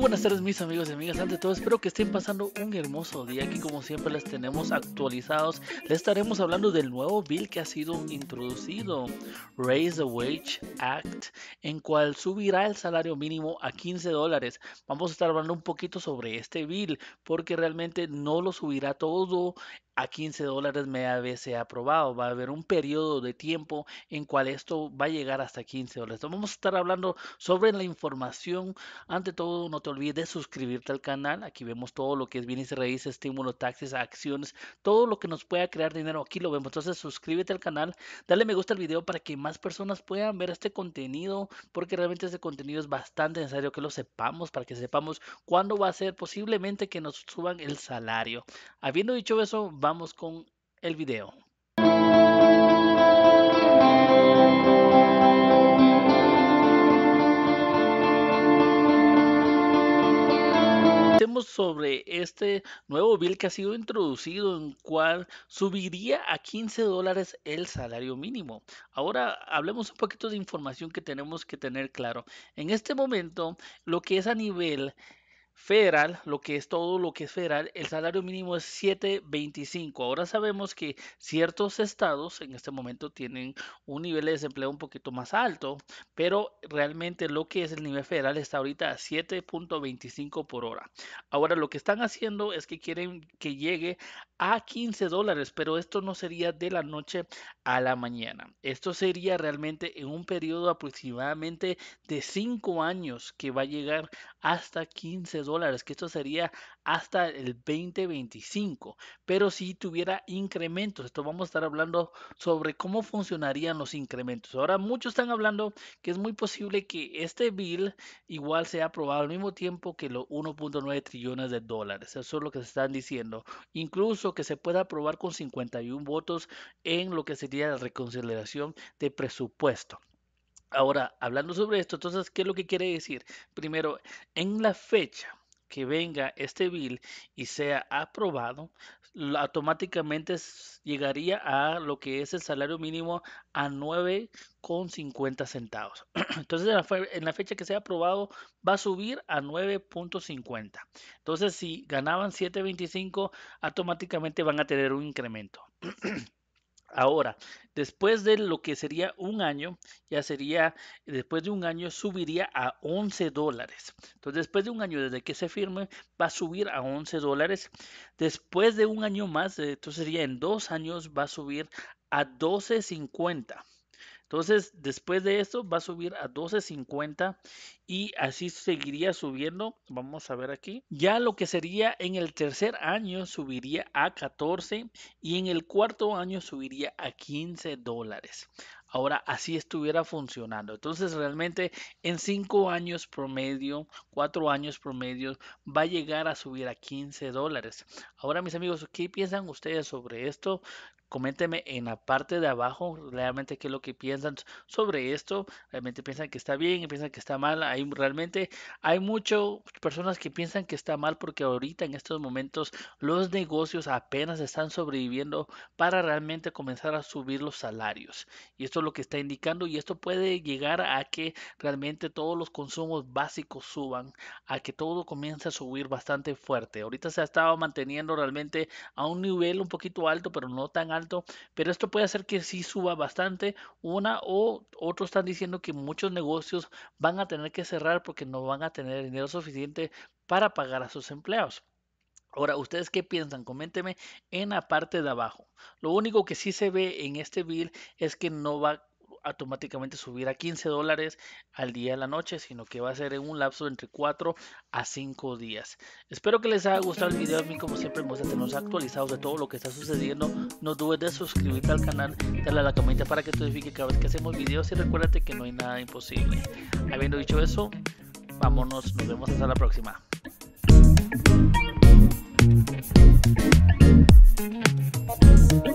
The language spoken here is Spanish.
buenas tardes mis amigos y amigas, ante todo espero que estén pasando un hermoso día, aquí como siempre les tenemos actualizados, les estaremos hablando del nuevo bill que ha sido introducido, Raise the Wage Act, en cual subirá el salario mínimo a 15 dólares. Vamos a estar hablando un poquito sobre este bill, porque realmente no lo subirá todo a 15 dólares me vez se ha aprobado. Va a haber un periodo de tiempo en cual esto va a llegar hasta 15 dólares. Vamos a estar hablando sobre la información. Ante todo, no te olvides de suscribirte al canal. Aquí vemos todo lo que es bienes y raíces, estímulo taxes, acciones, todo lo que nos pueda crear dinero. Aquí lo vemos. Entonces, suscríbete al canal, dale me gusta al video para que más personas puedan ver este contenido, porque realmente este contenido es bastante necesario que lo sepamos, para que sepamos cuándo va a ser posiblemente que nos suban el salario. Habiendo dicho eso, con el video. sobre este nuevo bill que ha sido introducido en cual subiría a 15 dólares el salario mínimo. Ahora hablemos un poquito de información que tenemos que tener claro. En este momento, lo que es a nivel federal, lo que es todo lo que es federal, el salario mínimo es 7.25. Ahora sabemos que ciertos estados en este momento tienen un nivel de desempleo un poquito más alto, pero realmente lo que es el nivel federal está ahorita a 7.25 por hora. Ahora lo que están haciendo es que quieren que llegue a 15 dólares, pero esto no sería de la noche a la mañana. Esto sería realmente en un periodo aproximadamente de 5 años que va a llegar hasta 15 dólares que esto sería hasta el 2025. Pero si tuviera incrementos, esto vamos a estar hablando sobre cómo funcionarían los incrementos. Ahora muchos están hablando que es muy posible que este bill igual sea aprobado al mismo tiempo que los 1.9 trillones de dólares. Eso es lo que se están diciendo. Incluso que se pueda aprobar con 51 votos en lo que sería la reconciliación de presupuesto. Ahora, hablando sobre esto, entonces, ¿qué es lo que quiere decir? Primero, en la fecha que venga este bill y sea aprobado, automáticamente llegaría a lo que es el salario mínimo a 9,50 centavos. Entonces, en la, fecha que sea aprobado, va a subir a 9.50. Entonces, si ganaban 7.25, automáticamente van a tener un incremento. Ahora, después de lo que sería un año, ya sería, después de un año subiría a 11 dólares. Entonces, después de un año desde que se firme, va a subir a 11 dólares. Después de un año más, eh, entonces sería en dos años, va a subir a 12.50. Entonces, después de esto va a subir a 12.50 y así seguiría subiendo. Vamos a ver aquí. Ya lo que sería en el tercer año subiría a 14 y en el cuarto año subiría a 15 dólares. Ahora así estuviera funcionando. Entonces realmente en 5 años promedio, 4 años promedio, va a llegar a subir a 15 dólares. Ahora mis amigos, ¿qué piensan ustedes sobre esto? coménteme en la parte de abajo realmente qué es lo que piensan sobre esto. Realmente piensan que está bien, y piensan que está mal. Hay, realmente hay muchas personas que piensan que está mal porque ahorita en estos momentos los negocios apenas están sobreviviendo para realmente comenzar a subir los salarios. Y esto es lo que está indicando y esto puede llegar a que realmente todos los consumos básicos suban, a que todo comience a subir bastante fuerte. Ahorita se ha estado manteniendo realmente a un nivel un poquito alto, pero no tan alto pero esto puede hacer que sí suba bastante. Una o otros están diciendo que muchos negocios van a tener que cerrar porque no van a tener dinero suficiente para pagar a sus empleados. Ahora, ¿ustedes qué piensan? Coménteme en la parte de abajo. Lo único que sí se ve en este bill es que no va automáticamente subir a 15 dólares al día a la noche, sino que va a ser en un lapso entre 4 a 5 días. Espero que les haya gustado el vídeo A mí, como siempre, me actualizados de todo lo que está sucediendo. No dudes de suscribirte al canal, darle a la comenta para que te notifique cada vez que hacemos videos y recuérdate que no hay nada imposible. Habiendo dicho eso, vámonos, nos vemos hasta la próxima.